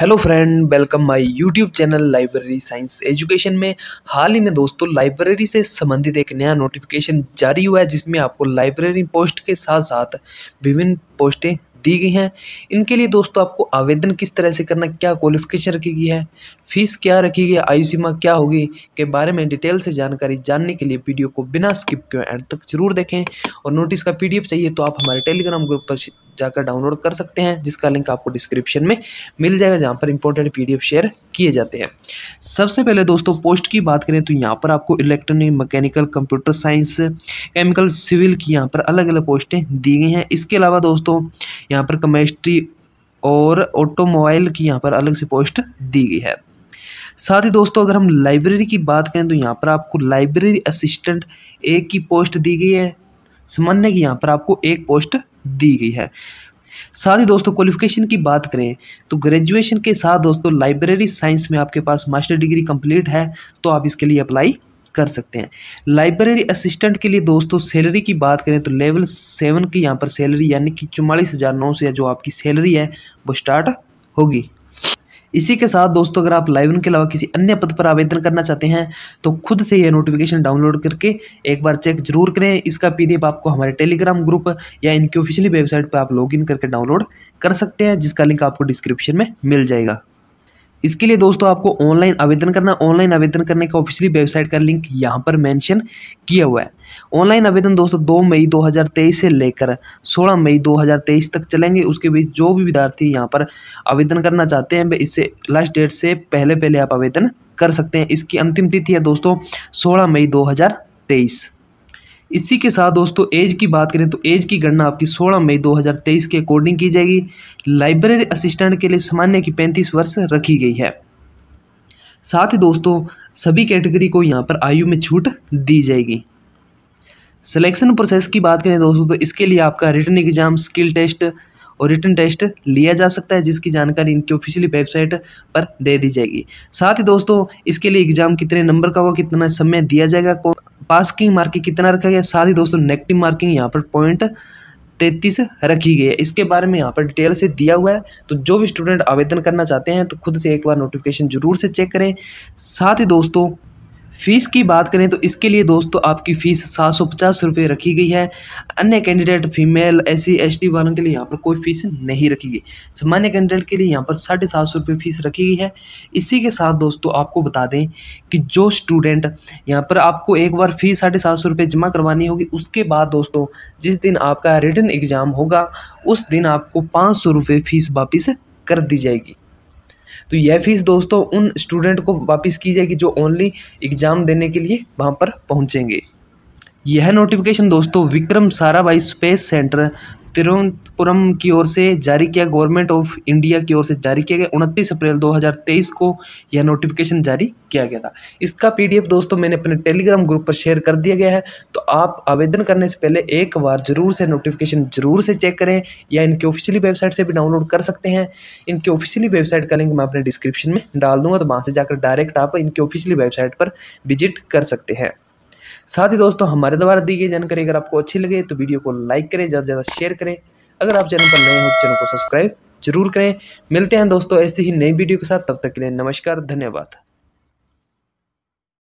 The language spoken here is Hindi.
hello friend welcome my YouTube channel library science education में हाल ही में दोस्तों लाइब्रेरी से संबंधित एक नया नोटिफिकेशन जारी हुआ है जिसमें आपको लाइब्रेरी पोस्ट के साथ साथ विभिन्न पोस्टें दी गई हैं इनके लिए दोस्तों आपको आवेदन किस तरह से करना क्या क्वालिफिकेशन रखी गई है फीस क्या रखी गई है आयु सीमा क्या होगी के बारे में डिटेल से जानकारी जानने के लिए वीडियो को बिना स्किप किए एंड तक जरूर देखें और नोटिस का पीडीएफ चाहिए तो आप हमारे टेलीग्राम ग्रुप पर जाकर डाउनलोड कर सकते हैं जिसका लिंक आपको डिस्क्रिप्शन में मिल जाएगा जहाँ पर इंपॉर्टेंट पी शेयर किए जाते हैं सबसे पहले दोस्तों पोस्ट की बात करें तो यहाँ पर आपको electronic mechanical computer science chemical civil की यहाँ पर अलग अलग पोस्टें दी गई हैं इसके अलावा दोस्तों यहाँ पर कमेस्ट्री और ऑटोमोबाइल की यहाँ पर अलग से पोस्ट दी गई है साथ ही दोस्तों अगर हम लाइब्रेरी की बात करें तो यहाँ पर आपको लाइब्रेरी असिस्टेंट एक की पोस्ट दी गई है समझने की यहाँ पर आपको एक पोस्ट दी गई है साथ ही दोस्तों क्वालिफिकेशन की बात करें तो ग्रेजुएशन के साथ दोस्तों लाइब्रेरी साइंस में आपके पास मास्टर डिग्री कंप्लीट है तो आप इसके लिए अप्लाई कर सकते हैं लाइब्रेरी असिस्टेंट के लिए दोस्तों सैलरी की बात करें तो लेवल सेवन की यहाँ पर सैलरी यानी कि चुमालीस हज़ार नौ सौ जो आपकी सैलरी है वो स्टार्ट होगी इसी के साथ दोस्तों अगर आप लाइव के अलावा किसी अन्य पद पर आवेदन करना चाहते हैं तो खुद से यह नोटिफिकेशन डाउनलोड करके एक बार चेक जरूर करें इसका पीडीएफ आपको हमारे टेलीग्राम ग्रुप या इनकी ऑफिशियली वेबसाइट पर आप लॉगिन करके डाउनलोड कर सकते हैं जिसका लिंक आपको डिस्क्रिप्शन में मिल जाएगा इसके लिए दोस्तों आपको ऑनलाइन आवेदन करना ऑनलाइन आवेदन करने का ऑफिशियली वेबसाइट का लिंक यहाँ पर मेंशन किया हुआ है ऑनलाइन आवेदन दोस्तों 2 मई 2023 से लेकर 16 मई 2023 तक चलेंगे उसके बीच जो भी विद्यार्थी यहाँ पर आवेदन करना चाहते हैं वे इससे लास्ट डेट से पहले पहले आप आवेदन कर सकते हैं इसकी अंतिम तिथि है दोस्तों सोलह मई दो इसी के साथ दोस्तों एज की बात करें तो एज की गणना आपकी 16 मई 2023 के अकॉर्डिंग की जाएगी लाइब्रेरी असिस्टेंट के लिए सामान्य की 35 वर्ष रखी गई है साथ ही दोस्तों सभी कैटेगरी को यहाँ पर आयु में छूट दी जाएगी सिलेक्शन प्रोसेस की बात करें दोस्तों तो इसके लिए आपका रिटर्न एग्जाम स्किल टेस्ट और रिटर्न टेस्ट लिया जा सकता है जिसकी जानकारी इनकी ऑफिशियली वेबसाइट पर दे दी जाएगी साथ ही दोस्तों इसके लिए एग्जाम कितने नंबर का हुआ कितना समय दिया जाएगा कौन पासकिंग मार्किंग कितना रखा गया साथ ही दोस्तों नेगेटिव मार्किंग यहाँ पर पॉइंट तैतीस रखी गई है इसके बारे में यहाँ पर डिटेल से दिया हुआ है तो जो भी स्टूडेंट आवेदन करना चाहते हैं तो खुद से एक बार नोटिफिकेशन जरूर से चेक करें साथ ही दोस्तों फ़ीस की बात करें तो इसके लिए दोस्तों आपकी फ़ीस सात सौ पचास रुपये रखी गई है अन्य कैंडिडेट फीमेल एस सी वालों के लिए यहाँ पर कोई फ़ीस नहीं रखी गई सामान्य कैंडिडेट के लिए यहाँ पर साढ़े सात सौ रुपये फ़ीस रखी गई है इसी के साथ दोस्तों आपको बता दें कि जो स्टूडेंट यहाँ पर आपको एक बार फ़ीस साढ़े सात सौ रुपये जमा करवानी होगी उसके बाद दोस्तों जिस दिन आपका रिटर्न एग्ज़ाम होगा उस दिन आपको पाँच सौ रुपये फ़ीस वापस कर दी जाएगी तो यह फ़ीस दोस्तों उन स्टूडेंट को वापस की जाएगी जो ओनली एग्ज़ाम देने के लिए वहाँ पर पहुँचेंगे यह नोटिफिकेशन दोस्तों विक्रम साराभाई स्पेस सेंटर तिरुवनंतपुरम की ओर से जारी किया गवर्नमेंट ऑफ इंडिया की ओर से जारी किया गया उनतीस अप्रैल 2023 को यह नोटिफिकेशन जारी किया गया था इसका पीडीएफ दोस्तों मैंने अपने टेलीग्राम ग्रुप पर शेयर कर दिया गया है तो आप आवेदन करने से पहले एक बार जरूर से नोटिफिकेशन जरूर से चेक करें या इनकी ऑफिशियली वेबसाइट से भी डाउनलोड कर सकते हैं इनकी ऑफिशियली वेबसाइट का लिंक मैं अपने डिस्क्रिप्शन में डाल दूँगा तो वहाँ से जाकर डायरेक्ट आप इनकी ऑफिशियली वेबसाइट पर विजिट कर सकते हैं साथ ही दोस्तों हमारे द्वारा दी गई जानकारी अगर आपको अच्छी लगे तो वीडियो को लाइक करें ज़्यादा से ज़्यादा शेयर करें अगर आप चैनल पर नए हो तो चैनल को सब्सक्राइब जरूर करें मिलते हैं दोस्तों ऐसे ही नई वीडियो के साथ तब तक के लिए नमस्कार धन्यवाद